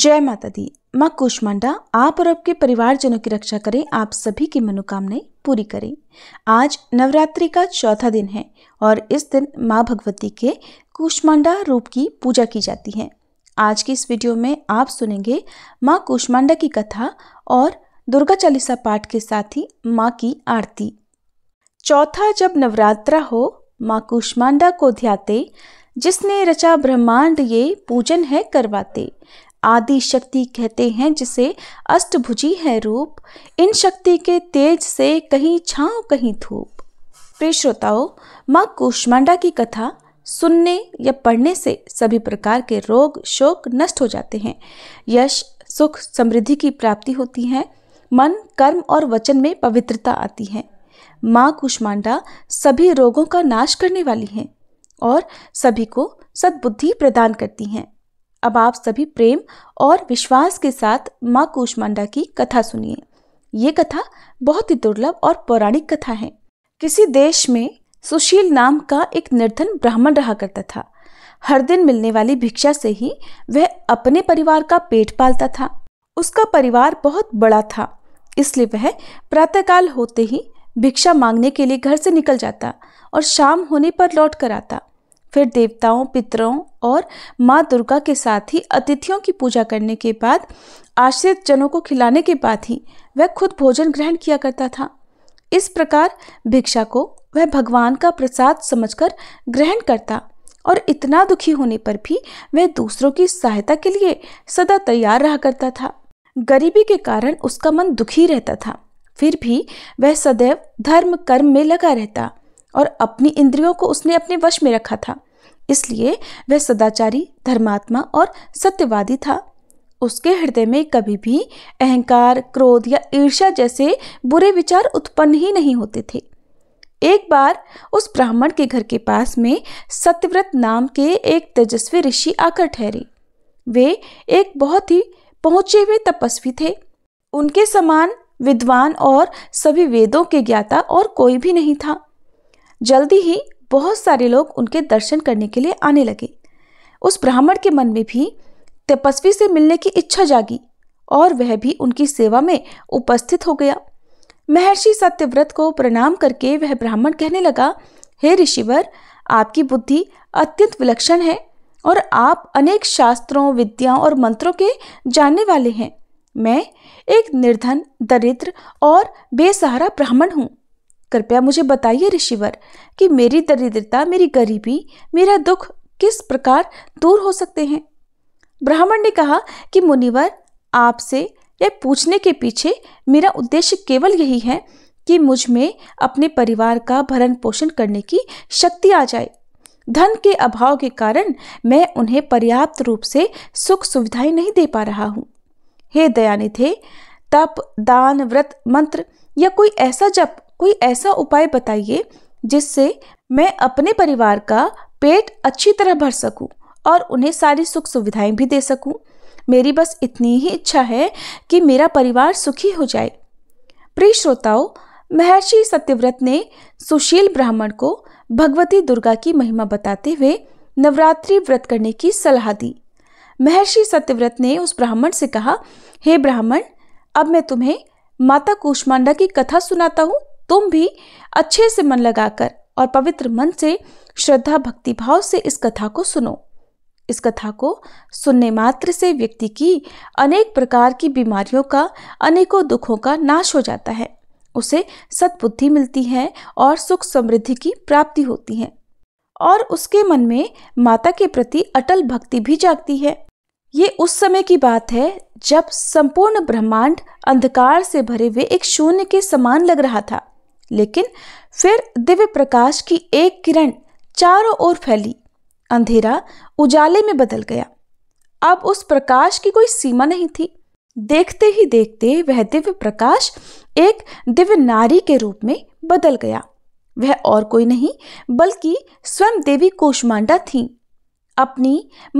जय माता दी माँ कुष्मांडा आप और आपके परिवारजनों की रक्षा करें आप सभी की मनोकामनाएं पूरी करें आज नवरात्रि का चौथा दिन है और इस दिन माँ भगवती के कुष्मांडा रूप की पूजा की जाती है आज की इस वीडियो में आप सुनेंगे माँ कुष्मांडा की कथा और दुर्गा चालीसा पाठ के साथ ही माँ की आरती चौथा जब नवरात्रा हो माँ कुष्मांडा को ध्याते जिसने रचा ब्रह्मांड ये पूजन है करवाते आदि शक्ति कहते हैं जिसे अष्टभुजी है रूप इन शक्ति के तेज से कहीं छांव कहीं धूप प्रिय श्रोताओं माँ कुष्मांडा की कथा सुनने या पढ़ने से सभी प्रकार के रोग शोक नष्ट हो जाते हैं यश सुख समृद्धि की प्राप्ति होती है मन कर्म और वचन में पवित्रता आती है माँ कुष्मांडा सभी रोगों का नाश करने वाली हैं और सभी को सद्बुद्धि प्रदान करती हैं अब आप सभी प्रेम और विश्वास के साथ माँ कूष्मांडा की कथा सुनिए ये कथा बहुत ही दुर्लभ और पौराणिक कथा है किसी देश में सुशील नाम का एक निर्धन ब्राह्मण रहा करता था हर दिन मिलने वाली भिक्षा से ही वह अपने परिवार का पेट पालता था उसका परिवार बहुत बड़ा था इसलिए वह प्रातःकाल होते ही भिक्षा मांगने के लिए घर से निकल जाता और शाम होने पर लौट कर आता फिर देवताओं पितरों और माँ दुर्गा के साथ ही अतिथियों की पूजा करने के बाद आश्रित जनों को खिलाने के बाद ही वह खुद भोजन ग्रहण किया करता था इस प्रकार भिक्षा को वह भगवान का प्रसाद समझकर ग्रहण करता और इतना दुखी होने पर भी वह दूसरों की सहायता के लिए सदा तैयार रहा करता था गरीबी के कारण उसका मन दुखी रहता था फिर भी वह सदैव धर्म कर्म में लगा रहता और अपनी इंद्रियों को उसने अपने वश में रखा था इसलिए वह सदाचारी धर्मात्मा और सत्यवादी था उसके हृदय में कभी भी अहंकार क्रोध या ईर्ष्या जैसे बुरे विचार उत्पन्न ही नहीं होते थे एक बार उस ब्राह्मण के घर के पास में सत्यव्रत नाम के एक तेजस्वी ऋषि आकर ठहरे वे एक बहुत ही पहुंचे हुए तपस्वी थे उनके समान विद्वान और सभी वेदों के ज्ञाता और कोई भी नहीं था जल्दी ही बहुत सारे लोग उनके दर्शन करने के लिए आने लगे उस ब्राह्मण के मन में भी तपस्वी से मिलने की इच्छा जागी और वह भी उनकी सेवा में उपस्थित हो गया महर्षि सत्यव्रत को प्रणाम करके वह ब्राह्मण कहने लगा हे ऋषिवर आपकी बुद्धि अत्यंत विलक्षण है और आप अनेक शास्त्रों विद्याओं और मंत्रों के जानने वाले हैं मैं एक निर्धन दरिद्र और बेसहारा ब्राह्मण हूँ कृपया मुझे बताइए ऋषिवर कि मेरी दरिद्रता मेरी गरीबी मेरा दुख किस प्रकार दूर हो सकते हैं ब्राह्मण ने कहा कि मुनिवर आपसे यह पूछने के पीछे मेरा उद्देश्य केवल यही है कि मुझ में अपने परिवार का भरण पोषण करने की शक्ति आ जाए धन के अभाव के कारण मैं उन्हें पर्याप्त रूप से सुख सुविधाएं नहीं दे पा रहा हूँ हे दयानिधे तप दान व्रत मंत्र या कोई ऐसा जप कोई ऐसा उपाय बताइए जिससे मैं अपने परिवार का पेट अच्छी तरह भर सकूं और उन्हें सारी सुख सुविधाएं भी दे सकूं। मेरी बस इतनी ही इच्छा है कि मेरा परिवार सुखी हो जाए प्रिय श्रोताओं महर्षि सत्यव्रत ने सुशील ब्राह्मण को भगवती दुर्गा की महिमा बताते हुए नवरात्रि व्रत करने की सलाह दी महर्षि सत्यव्रत ने उस ब्राह्मण से कहा हे hey ब्राह्मण अब मैं तुम्हें माता कुष्मांडा की कथा सुनाता हूँ तुम भी अच्छे से मन लगाकर और पवित्र मन से श्रद्धा भक्ति भाव से इस कथा को सुनो इस कथा को सुनने मात्र से व्यक्ति की अनेक प्रकार की बीमारियों का अनेकों दुखों का नाश हो जाता है उसे सद्बुद्धि मिलती है और सुख समृद्धि की प्राप्ति होती है और उसके मन में माता के प्रति अटल भक्ति भी जागती है ये उस समय की बात है जब संपूर्ण ब्रह्मांड अंधकार से भरे हुए एक शून्य के समान लग रहा था लेकिन फिर दिव्य प्रकाश की एक किरण चारों ओर फैली अंधेरा उजाले में बदल गया अब उस प्रकाश की कोई सीमा नहीं थी देखते ही देखते वह दिव्य प्रकाश एक दिव्य नारी के रूप में बदल गया वह और कोई नहीं बल्कि स्वयं देवी कोषमांडा थी अपनी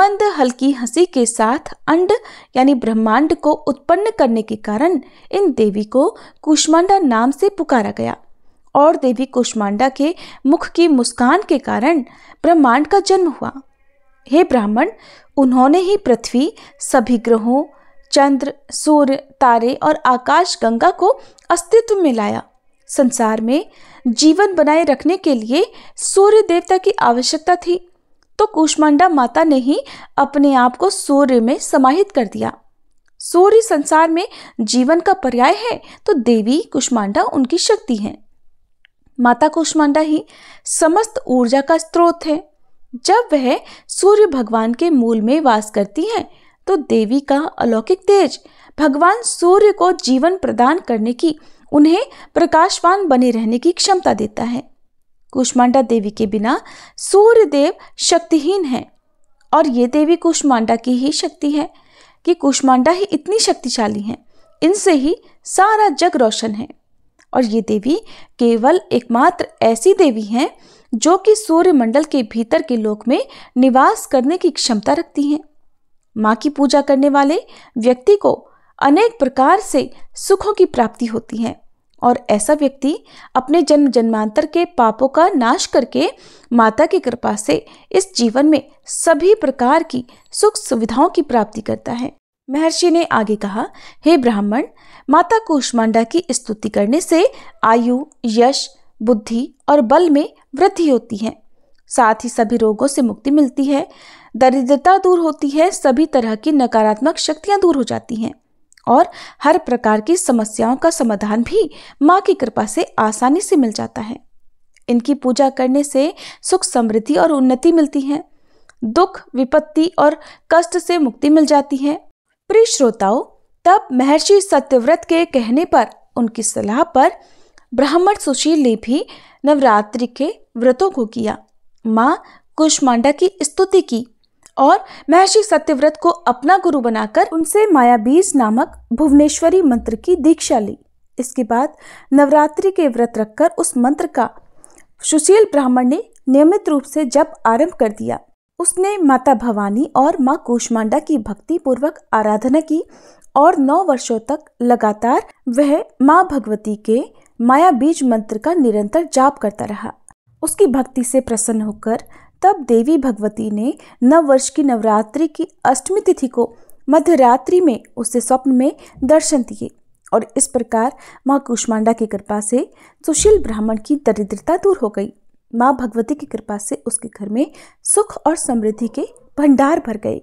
मंद हल्की हंसी के साथ अंड यानी ब्रह्मांड को उत्पन्न करने के कारण इन देवी को कुष्मांडा नाम से पुकारा गया और देवी कुष्मांडा के मुख की मुस्कान के कारण ब्रह्मांड का जन्म हुआ हे ब्राह्मण उन्होंने ही पृथ्वी सभी ग्रहों चंद्र सूर्य तारे और आकाश गंगा को अस्तित्व में लाया संसार में जीवन बनाए रखने के लिए सूर्य देवता की आवश्यकता थी तो कुष्मांडा माता ने ही अपने आप को सूर्य में समाहित कर दिया सूर्य संसार में जीवन का पर्याय है तो देवी कुष्मांडा उनकी शक्ति हैं माता कुष्मांडा ही समस्त ऊर्जा का स्रोत है जब वह सूर्य भगवान के मूल में वास करती हैं तो देवी का अलौकिक तेज भगवान सूर्य को जीवन प्रदान करने की उन्हें प्रकाशवान बने रहने की क्षमता देता है कुष्मांडा देवी के बिना सूर्य देव शक्तिहीन हैं और ये देवी कुष्मांडा की ही शक्ति है कि कुष्मांडा ही इतनी शक्तिशाली हैं इनसे ही सारा जग रोशन है और ये देवी केवल एकमात्र ऐसी देवी हैं जो कि सूर्यमंडल के भीतर के लोक में निवास करने की क्षमता रखती हैं माँ की पूजा करने वाले व्यक्ति को अनेक प्रकार से सुखों की प्राप्ति होती है और ऐसा व्यक्ति अपने जन्म जन्मांतर के पापों का नाश करके माता की कृपा से इस जीवन में सभी प्रकार की सुख सुविधाओं की प्राप्ति करता है महर्षि ने आगे कहा हे ब्राह्मण माता कूष्मांडा की स्तुति करने से आयु यश बुद्धि और बल में वृद्धि होती है साथ ही सभी रोगों से मुक्ति मिलती है दरिद्रता दूर होती है सभी तरह की नकारात्मक शक्तियाँ दूर हो जाती हैं और हर प्रकार की समस्याओं का समाधान भी माँ की कृपा से आसानी से मिल जाता है इनकी पूजा करने से सुख समृद्धि और उन्नति मिलती है दुख विपत्ति और कष्ट से मुक्ति मिल जाती है प्रिय श्रोताओं तब महर्षि सत्यव्रत के कहने पर उनकी सलाह पर ब्राह्मण सुशील ने भी नवरात्रि के व्रतों को किया माँ कुष्मांडा की स्तुति की और महर्षि सत्यव्रत को अपना गुरु बनाकर उनसे माया बीज नामक भुवनेश्वरी मंत्र की दीक्षा ली इसके बाद नवरात्रि के व्रत रखकर उस मंत्र का सुशील ब्राह्मण ने नियमित रूप से जप आरंभ कर दिया उसने माता भवानी और माँ कूष्मांडा की भक्ति पूर्वक आराधना की और नौ वर्षों तक लगातार वह माँ भगवती के माया बीज मंत्र का निरंतर जाप करता रहा उसकी भक्ति से प्रसन्न होकर तब देवी भगवती ने नव वर्ष की नवरात्रि की अष्टमी तिथि को मध्यरात्रि में उसे स्वप्न में दर्शन दिए और इस प्रकार माँ कुष्मांडा की कृपा से सुशील ब्राह्मण की दरिद्रता दूर हो गई माँ भगवती की कृपा से उसके घर में सुख और समृद्धि के भंडार भर गए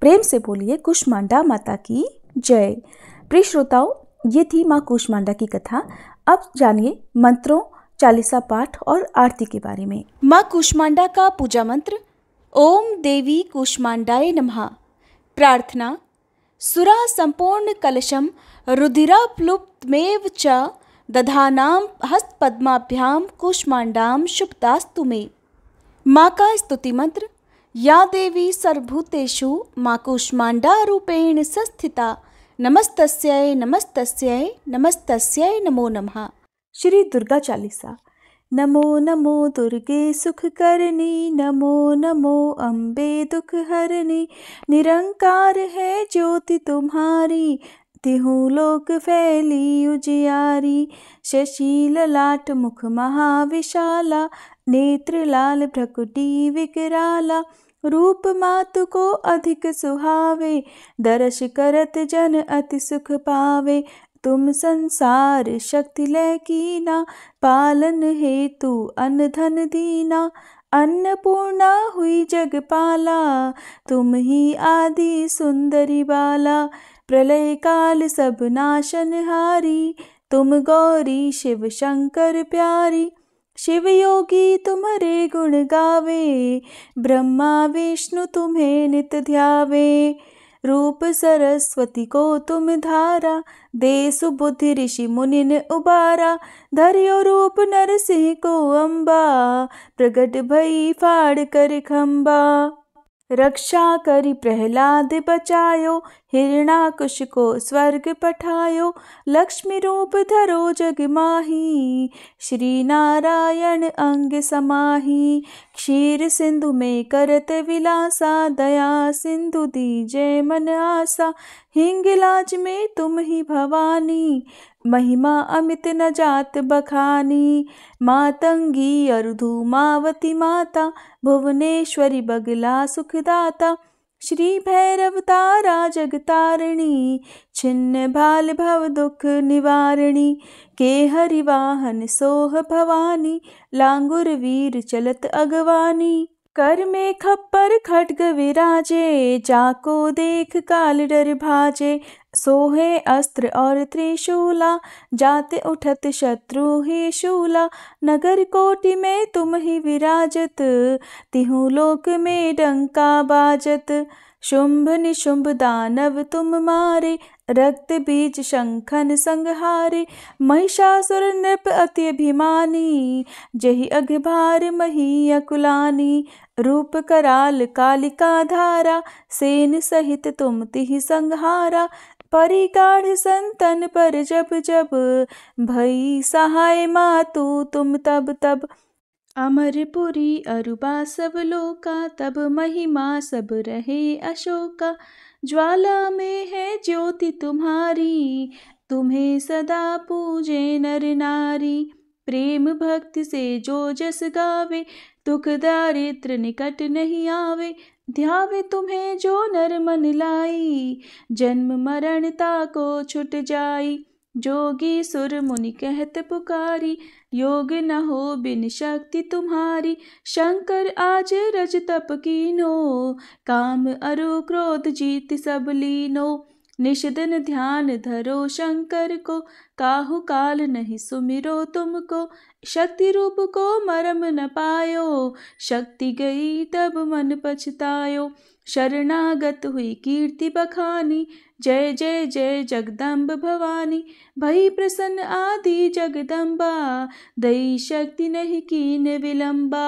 प्रेम से बोलिए कुष्मांडा माता की जय प्रिय श्रोताओं ये थी माँ कुष्मांडा की कथा अब जानिए मंत्रों चालीसा पाठ और आरती के बारे में माँ कुष्मांडा का पूजा मंत्र ओम देवी कुष्मांडाए नमः प्रार्थना सुरा संपूर्ण कलशम प्लुप्तमेव च दधानां हस्तपद्माभ्यां कुष्मांडाम शुभदास्तु मे माँ का स्तुति मंत्र या देवी सर्वभूतेषु माँ रूपेण संस्थिता नमस्तस्यै नमस्तस्यै नमस्तस्यै नमो नमः श्री दुर्गा चालीसा नमो नमो दुर्गे करनी नमो नमो अम्बे दुख हरनी निरंकार है ज्योति तुम्हारी देखती हूँ लोक फैली उजियारी शशील लाट मुख महाविशाला नेत्र लाल भ्रकुटी विकराला रूप मातु को अधिक सुहावे दर्श करत जन अति सुख पावे तुम संसार शक्ति लय कीना पालन हेतु अन्न धन दीना अन्नपूर्णा हुई जगपाला तुम ही आदि सुंदरी बाला प्रलय काल सब नाशन हारी तुम गौरी शिव शंकर प्यारी शिव योगी तुम्हारे गुण गावे ब्रह्मा विष्णु तुम्हें नित ध्यावे रूप सरस्वती को तुम धारा दे सुबुद्धि ऋषि मुनिन उबारा धरियो रूप नरसिंह को अम्बा प्रगट भई फाड़ कर खम्बा रक्षा करी प्रहलाद बचायो कुश को स्वर्ग पठायो लक्ष्मी रूप धरो जग माही श्री नारायण अंग समाही क्षीर सिंधु में करत विलासा दया सिंधु दीजे मन आसा हिंगलाज में तुम ही भवानी महिमा अमित न जात बखानी मातंगी अरुधूमावती माता भुवनेश्वरी बगला सुखदाता श्री भैरव तारा जगतारिणी छिन्न भाल भव दुख निवारणी के हरिवाहन सोह भवानी लांगुर वीर चलत अगवानी कर में खप्पर खड्ग विराजे जाको देख काल डर भाजे सोहे अस्त्र और त्रिशूला जाते उठत शत्रु ही शूला नगर कोटि में तुम ही विराजत तिहु लोक में डंका बाजत शुंभ निशुंभ दानव तुम मारे रक्त बीज शंखन संहारे महिषासुर नृप अति अभिमानी जही अघभार मही अकुलानी रूप कराल कालिका धारा सेन सहित तुम तिहि संहारा परिगाढ़ संतन पर जब जब भई सहाय मातु तुम तब तब अमरपुरी अरुबा सब लोका तब महिमा सब रहे अशोका ज्वाला में है ज्योति तुम्हारी तुम्हें सदा पूजे नर नारी प्रेम भक्ति से जो जस गावे दुख दारिद्र निकट नहीं आवे ध्यावे तुम्हें जो नर मन लाई जन्म मरणता को छुट जाई जोगी सुर मुनि कहत पुकारी योग न हो बिन शक्ति तुम्हारी शंकर आज रज तप कीनो काम अरु क्रोध जीत सब लीनो निषदिन ध्यान धरो शंकर को काहु काल नहीं सुमिरो तुमको शक्ति रूप को मरम न पायो शक्ति गई तब मन पछतायो शरणागत हुई कीर्ति बखानी जय जय जय जगदम्ब भवानी भई प्रसन्न आदि जगदम्बा दई शक्ति नहीं कीन विलंबा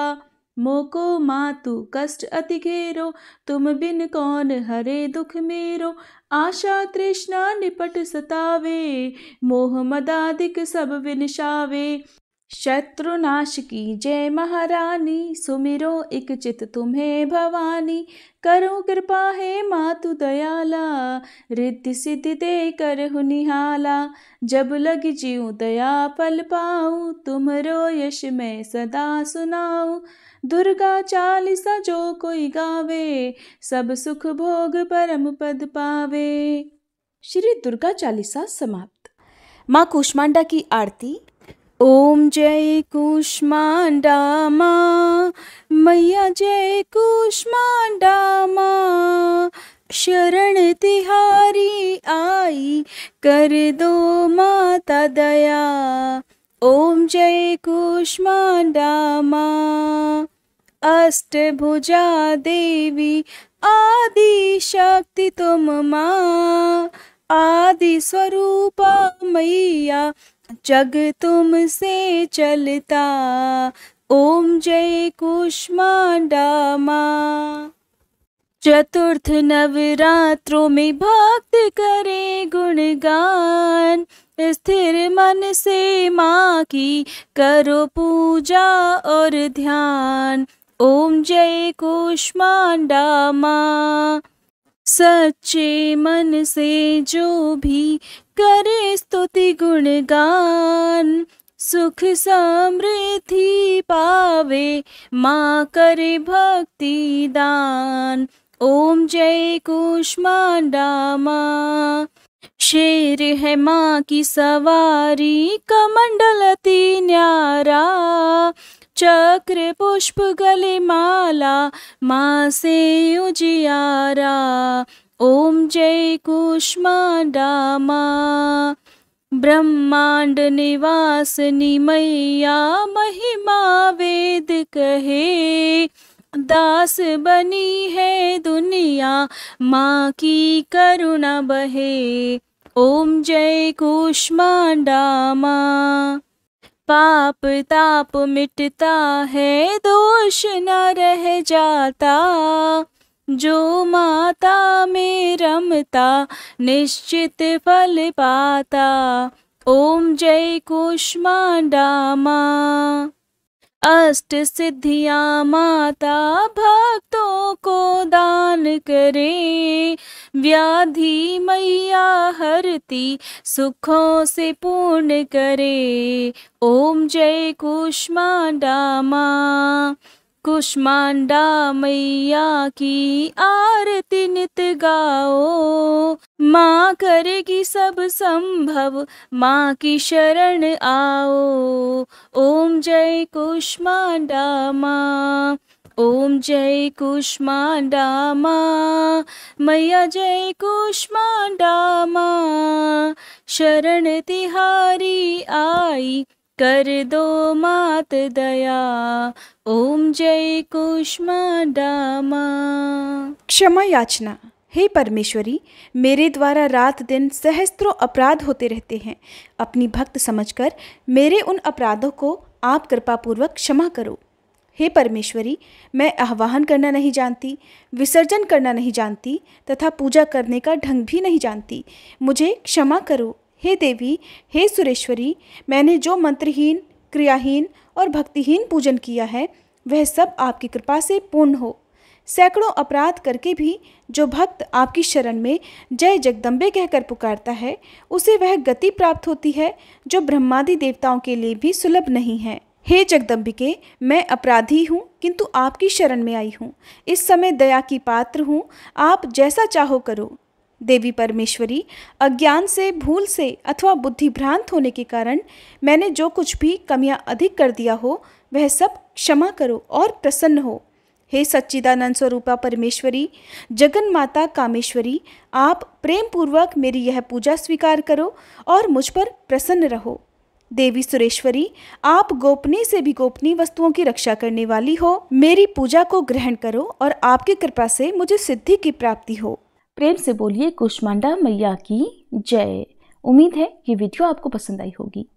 मोको मातु कष्ट अति घेरो तुम बिन कौन हरे दुख मेरो आशा तृष्णा निपट सतावे मोह मदादिक सब विनशावे नाश की जय महारानी सुमिरो एक चित तुम्हें भवानी करो कृपा है मातु दयाला रिद्धि सिद्धि दे कर निहाला जब लग जीऊँ दया पल पाऊँ रो यश मैं सदा सुनाऊँ दुर्गा चालीसा जो कोई गावे सब सुख भोग परम पद पावे श्री दुर्गा चालीसा समाप्त माँ कुष्मांडा की आरती ओम जय कुष्मांडा माँ मैया जय कुष्मांडा माँ शरण तिहारी आई कर दो माता दया ओम जय कुष्माण्डामा अष्टभुजा देवी आदिशक्ति तुम आदि आदिस्वरूपा मैया जग तुम से चलता ओम जय कुष्मांडा माँ चतुर्थ नवरात्रों में भक्त करें गुणगान स्थिर मन से माँ की करो पूजा और ध्यान ओम जय कुष्मांडा माँ सच्चे मन से जो भी करे स्तुति गुणगान सुख समृद्धि पावे माँ करे भक्ति दान ओम जय कुष्मांडामा शेर है माँ की सवारी कमंडल न्यारा चक्र पुष्प गले माला माँ से उजियारा ओम जय कुष्मांडामा ब्रह्मांड निवासनी मैया महिमा वेद कहे दास बनी है माँ की करुणा बहे ओम जय कुष्मांडा माँ पाप ताप मिटता है दोष न रह जाता जो माता में रमता निश्चित फल पाता ओम जय कुष्मांडा माँ अष्ट सिद्धियाँ माता भक्तों को दान करे व्याधि मैया हरती सुखों से पूर्ण करे ओम जय कुष्मा डामा कुष्मांडा मैया की आरती नित गाओ माँ करेगी सब संभव माँ की शरण आओ ओम जय कुष्मांडा माँ ओम जय कुष्मांडा माँ मैया जय कुष्मांडा माँ शरण तिहारी आई कर दो मात दया ओम जय कुष्मांडामा क्षमा याचना हे परमेश्वरी मेरे द्वारा रात दिन सहस्त्रों अपराध होते रहते हैं अपनी भक्त समझकर मेरे उन अपराधों को आप कृपापूर्वक क्षमा करो हे परमेश्वरी मैं आह्वान करना नहीं जानती विसर्जन करना नहीं जानती तथा पूजा करने का ढंग भी नहीं जानती मुझे क्षमा करो हे देवी हे सुरेश्वरी मैंने जो मंत्रहीन क्रियाहीन और भक्तिहीन पूजन किया है वह सब आपकी कृपा से पूर्ण हो सैकड़ों अपराध करके भी जो भक्त आपकी शरण में जय जगदम्बे कहकर पुकारता है उसे वह गति प्राप्त होती है जो ब्रह्मादि देवताओं के लिए भी सुलभ नहीं है हे जगदम्बिके मैं अपराधी हूँ किंतु आपकी शरण में आई हूँ इस समय दया की पात्र हूँ आप जैसा चाहो करो देवी परमेश्वरी अज्ञान से भूल से अथवा बुद्धि भ्रांत होने के कारण मैंने जो कुछ भी कमियां अधिक कर दिया हो वह सब क्षमा करो और प्रसन्न हो हे सच्चिदानंद स्वरूपा परमेश्वरी जगन माता कामेश्वरी आप प्रेम पूर्वक मेरी यह पूजा स्वीकार करो और मुझ पर प्रसन्न रहो देवी सुरेश्वरी आप गोपनीय से भी गोपनीय वस्तुओं की रक्षा करने वाली हो मेरी पूजा को ग्रहण करो और आपकी कृपा से मुझे सिद्धि की प्राप्ति हो प्रेम से बोलिए कुष्मांडा मैया की जय उम्मीद है ये वीडियो आपको पसंद आई होगी